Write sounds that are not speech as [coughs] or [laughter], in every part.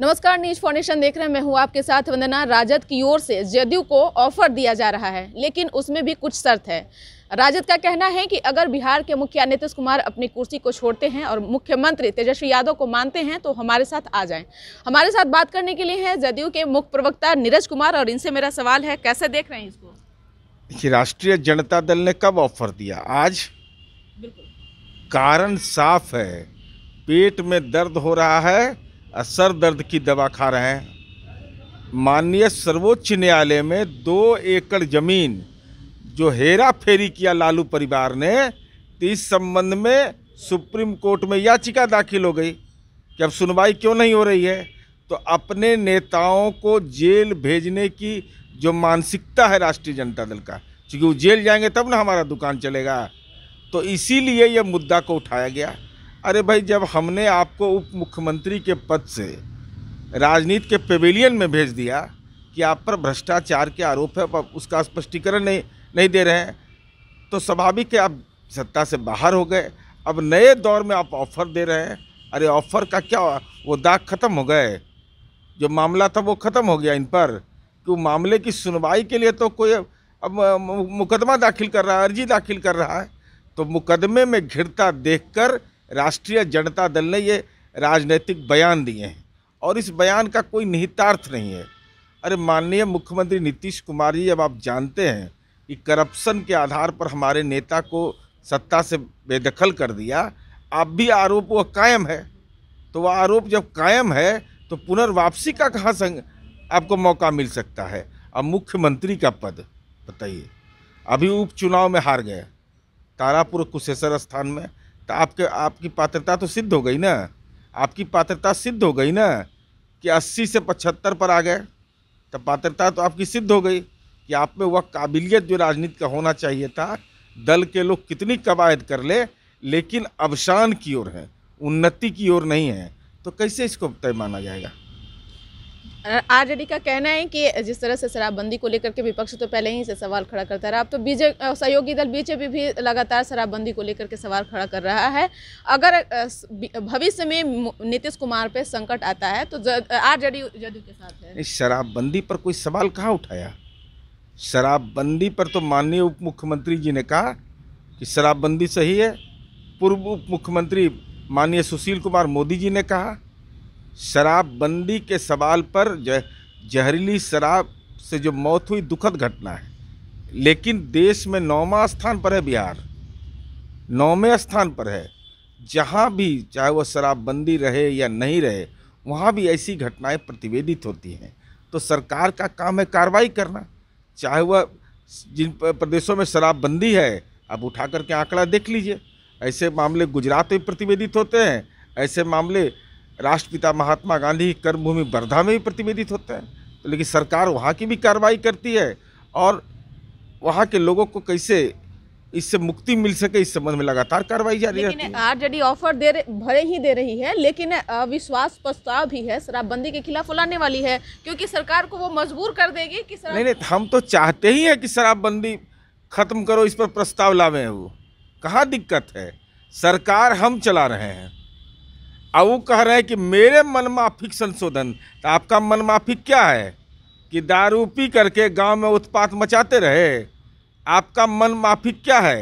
नमस्कार news foundation देख रहे हैं मैं हूं आपके साथ वंदना राजद की ओर से जदयू को ऑफर दिया जा रहा है लेकिन उसमें भी कुछ शर्त है राजद का कहना है कि अगर बिहार के मुखिया नीतीश कुमार अपनी कुर्सी को छोड़ते हैं और मुख्यमंत्री तेजस्वी यादव को मानते हैं तो हमारे साथ आ जाएं हमारे साथ बात करने के लिए हैं जदयू के मुख्य प्रवक्ता नीरज कुमार और इनसे मेरा सवाल है कैसे देख रहे हैं इसको देखिए राष्ट्रीय जनता दल ने कब ऑफर दिया आज कारण साफ है पेट में दर्द हो रहा है सर दर्द की दवा खा रहे हैं माननीय सर्वोच्च न्यायालय में दो एकड़ जमीन जो हेरा फेरी किया लालू परिवार ने तो इस संबंध में सुप्रीम कोर्ट में याचिका दाखिल हो गई कि अब सुनवाई क्यों नहीं हो रही है तो अपने नेताओं को जेल भेजने की जो मानसिकता है राष्ट्रीय जनता दल का क्योंकि वो जेल जाएंगे तब ना हमारा दुकान चलेगा तो इसीलिए यह मुद्दा को उठाया गया अरे भाई जब हमने आपको उप मुख्यमंत्री के पद से राजनीति के पेविलियन में भेज दिया कि आप पर भ्रष्टाचार के आरोप है आप उसका स्पष्टीकरण नहीं नहीं दे रहे हैं तो स्वाभाविक है आप सत्ता से बाहर हो गए अब नए दौर में आप ऑफ़र दे रहे हैं अरे ऑफ़र का क्या वो दाग ख़त्म हो गए जो मामला था वो ख़त्म हो गया इन पर कि मामले की सुनवाई के लिए तो कोई अब मुकदमा दाखिल कर रहा है अर्जी दाखिल कर रहा है तो मुकदमे में घिरता देखकर राष्ट्रीय जनता दल ने ये राजनीतिक बयान दिए हैं और इस बयान का कोई निहितार्थ नहीं है अरे माननीय मुख्यमंत्री नीतीश कुमार जी अब आप जानते हैं कि करप्शन के आधार पर हमारे नेता को सत्ता से बेदखल कर दिया अब भी आरोप वह कायम है तो वह आरोप जब कायम है तो पुनर्वापसी का कहाँ संग आपको मौका मिल सकता है अब मुख्यमंत्री का पद बताइए अभी उपचुनाव में हार गए तारापुर कुशेश्वर स्थान में तो आपके आपकी पात्रता तो सिद्ध हो गई ना आपकी पात्रता सिद्ध हो गई ना कि 80 से 75 पर आ गए तो पात्रता तो आपकी सिद्ध हो गई कि आप में वह काबिलियत जो राजनीति का होना चाहिए था दल के लोग कितनी कवायद कर ले, लेकिन अवसान की ओर है उन्नति की ओर नहीं है तो कैसे इसको तय माना जाएगा आरजेडी का कहना है कि जिस तरह से शराबबंदी को लेकर के विपक्ष तो पहले ही से सवाल खड़ा करता रहा अब तो बीजेपी सहयोगी दल बीजेपी भी लगातार शराबबंदी को लेकर के सवाल खड़ा कर रहा है अगर भविष्य में नीतीश कुमार पे संकट आता है तो आरजेडी जदयू के साथ है शराबबंदी पर कोई सवाल कहाँ उठाया शराबबंदी पर तो माननीय उप मुख्यमंत्री जी ने कहा कि शराबबंदी सही है पूर्व उप मुख्यमंत्री माननीय सुशील कुमार मोदी जी ने कहा शराबबंदी के सवाल पर जह जहरीली शराब से जो मौत हुई दुखद घटना है लेकिन देश में नौवा स्थान पर है बिहार नौवें स्थान पर है जहाँ भी चाहे वह शराबबंदी रहे या नहीं रहे वहाँ भी ऐसी घटनाएं प्रतिवेदित होती हैं तो सरकार का काम है कार्रवाई करना चाहे वह जिन प्रदेशों में शराबबंदी है अब उठा करके आंकड़ा देख लीजिए ऐसे मामले गुजरात में प्रतिवेदित होते हैं ऐसे मामले राष्ट्रपिता महात्मा गांधी कर्मभूमि वर्धा में भी प्रतिवेदित होते हैं तो लेकिन सरकार वहाँ की भी कार्रवाई करती है और वहाँ के लोगों को कैसे इससे मुक्ति मिल सके इस संबंध में लगातार कार्रवाई जारी है डी ऑफर दे भरे ही दे रही है लेकिन अविश्वास प्रस्ताव भी है शराबबंदी के खिलाफ उलाने वाली है क्योंकि सरकार को वो मजबूर कर देगी कि नहीं नहीं हम तो चाहते ही हैं कि शराबबंदी खत्म करो इस पर प्रस्ताव लावे वो कहाँ दिक्कत है सरकार हम चला रहे हैं अब वो कह रहे हैं कि मेरे मनमाफिक संशोधन तो आपका मनमाफिक क्या है कि दारू पी करके गांव में उत्पात मचाते रहे आपका मनमाफिक क्या है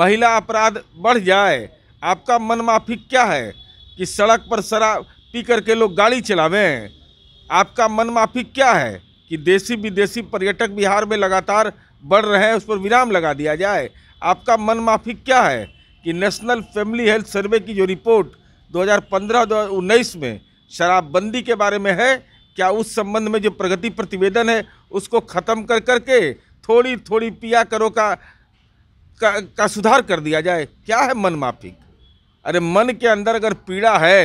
महिला अपराध बढ़ जाए आपका मनमाफिक क्या है कि सड़क पर शराब पी करके लोग गाड़ी चलावें आपका मनमाफिक क्या है कि देशी विदेशी पर्यटक बिहार में लगातार बढ़ रहे हैं उस पर विराम लगा दिया जाए आपका मनमाफिक क्या है कि नेशनल फैमिली हेल्थ सर्वे की जो रिपोर्ट 2015-19 में शराबबंदी के बारे में है क्या उस संबंध में जो प्रगति प्रतिवेदन है उसको ख़त्म कर करके थोड़ी थोड़ी पिया करो का का, का सुधार कर दिया जाए क्या है मन माफिक अरे मन के अंदर अगर पीड़ा है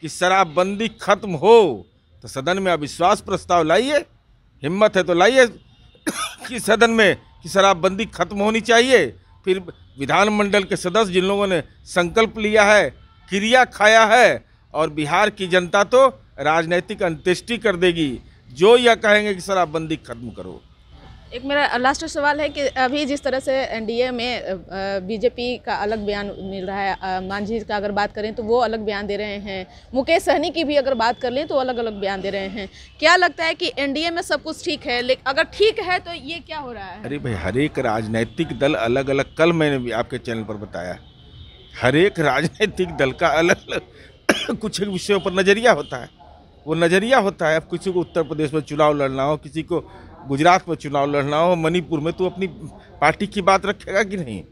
कि शराबबंदी खत्म हो तो सदन में अविश्वास प्रस्ताव लाइए हिम्मत है तो लाइए [coughs] कि सदन में कि शराबबंदी खत्म होनी चाहिए फिर विधानमंडल के सदस्य जिन लोगों ने संकल्प लिया है किरिया खाया है और बिहार की जनता तो राजनीतिक अंत्येष्टि कर देगी जो यह कहेंगे कि शराबबंदी खत्म करो एक मेरा लास्ट सवाल है कि अभी जिस तरह से एनडीए में बीजेपी का अलग बयान मिल रहा है मांझी का अगर बात करें तो वो अलग बयान दे रहे हैं मुकेश सहनी की भी अगर बात कर लें तो अलग अलग बयान दे रहे हैं क्या लगता है कि एनडीए में सब कुछ ठीक है लेकिन अगर ठीक है तो ये क्या हो रहा है अरे भाई हर एक राजनीतिक दल अलग अलग कल मैंने भी आपके चैनल पर बताया हर एक राजनीतिक दल का अलग अलग [coughs] कुछ विषयों पर नज़रिया होता है वो नज़रिया होता है अब किसी को उत्तर प्रदेश में चुनाव लड़ना हो किसी को गुजरात में चुनाव लड़ना हो मणिपुर में तो अपनी पार्टी की बात रखेगा कि नहीं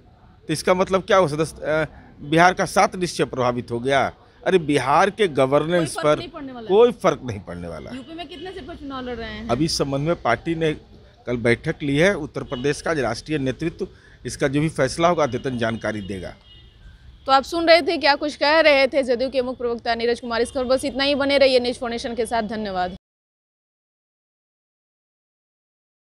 तो इसका मतलब क्या हो सदस्य बिहार का सात निश्चय प्रभावित हो गया अरे बिहार के गवर्नेंस पर कोई फर्क नहीं पड़ने वाला यूपी में कितने से चुनाव लड़ रहे हैं अभी इस संबंध में पार्टी ने कल बैठक ली है उत्तर प्रदेश का राष्ट्रीय नेतृत्व इसका जो भी फैसला होगा अद्यतन जानकारी देगा तो आप सुन रहे थे क्या कुछ कह रहे थे जदयू के मुख्य प्रवक्ता नीरज कुमार इस खबर बस इतना ही बने रहिए न्यूज फाउंडेशन के साथ धन्यवाद